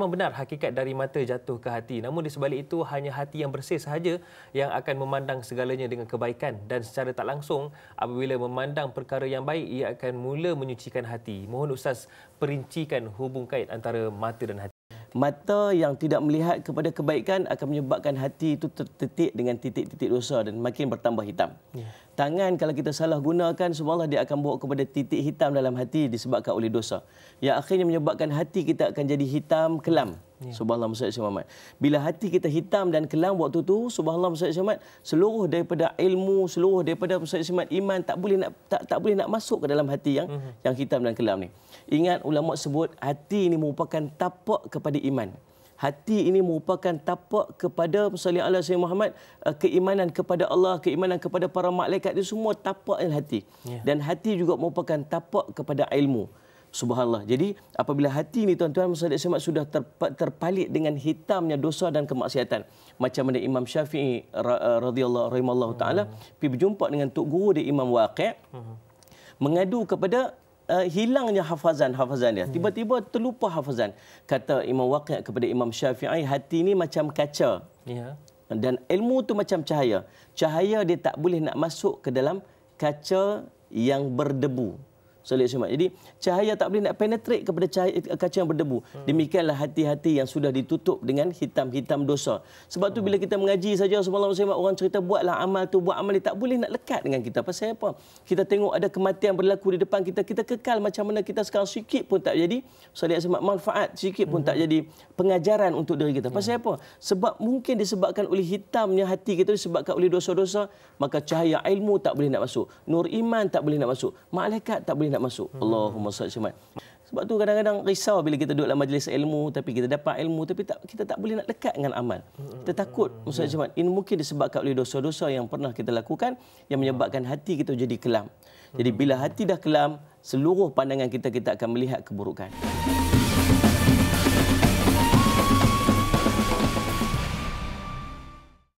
memang benar hakikat dari mata jatuh ke hati. Namun di sebalik itu hanya hati yang bersih sahaja yang akan memandang segalanya dengan kebaikan dan secara tak langsung apabila memandang perkara yang baik ia akan mula menyucikan hati. Mohon ustaz perincikan hubung kait antara mata dan hati mata yang tidak melihat kepada kebaikan akan menyebabkan hati itu tertetik dengan titik-titik dosa dan makin bertambah hitam. Yeah. Tangan kalau kita salah gunakan, semualah dia akan bawa kepada titik hitam dalam hati disebabkan oleh dosa. Yang akhirnya menyebabkan hati kita akan jadi hitam, kelam. Ya. Subhanallah Ustaz Syamad. Bila hati kita hitam dan kelam waktu tu, subhanallah Ustaz Syamad, seluruh daripada ilmu, seluruh daripada Ustaz Syamad iman tak boleh nak tak tak boleh nak masuk ke dalam hati yang uh-huh. yang hitam dan kelam ni. Ingat ulama sebut hati ini merupakan tapak kepada iman. Hati ini merupakan tapak kepada Sallallahu Alaihi Wasallam Muhammad eh, keimanan kepada Allah, keimanan kepada para malaikat itu semua tapak hati. Ya. Dan hati juga merupakan tapak kepada ilmu. Subhanallah. Jadi apabila hati ni tuan-tuan muslimin semak sudah terpalit dengan hitamnya dosa dan kemaksiatan. Macam mana Imam Syafi'i eh, radhiyallahu rahimallahu taala hmm. pi berjumpa dengan tok guru dia Imam Waqi' hmm. mengadu kepada uh, hilangnya hafazan hafazan dia. Hmm. Tiba-tiba terlupa hafazan. Kata Imam Waqi' kepada Imam Syafi'i, hati ni macam kaca. Yeah. Dan ilmu tu macam cahaya. Cahaya dia tak boleh nak masuk ke dalam kaca yang berdebu solat semua. Jadi cahaya tak boleh nak penetrate kepada cahaya, eh, kaca yang berdebu. Hmm. Demikianlah hati-hati yang sudah ditutup dengan hitam-hitam dosa. Sebab tu bila kita mengaji saja semalam semalam orang cerita buatlah amal tu buat amal ni tak boleh nak lekat dengan kita. Pasal apa? Kita tengok ada kematian berlaku di depan kita, kita kekal macam mana kita sekarang sikit pun tak jadi solat semua manfaat, sikit pun tak hmm. jadi pengajaran untuk diri kita. Pasal hmm. apa? Sebab mungkin disebabkan oleh hitamnya hati kita disebabkan oleh dosa-dosa, maka cahaya ilmu tak boleh nak masuk. Nur iman tak boleh nak masuk. Malaikat tak boleh nak tak masuk. Hmm. Allahumma salli salam. Sebab tu kadang-kadang risau bila kita duduk dalam majlis ilmu tapi kita dapat ilmu tapi tak, kita tak boleh nak dekat dengan amal. Kita takut hmm. Ustaz yeah. Ini mungkin disebabkan oleh dosa-dosa yang pernah kita lakukan yang menyebabkan hati kita jadi kelam. Jadi hmm. bila hati dah kelam, seluruh pandangan kita kita akan melihat keburukan. Hmm.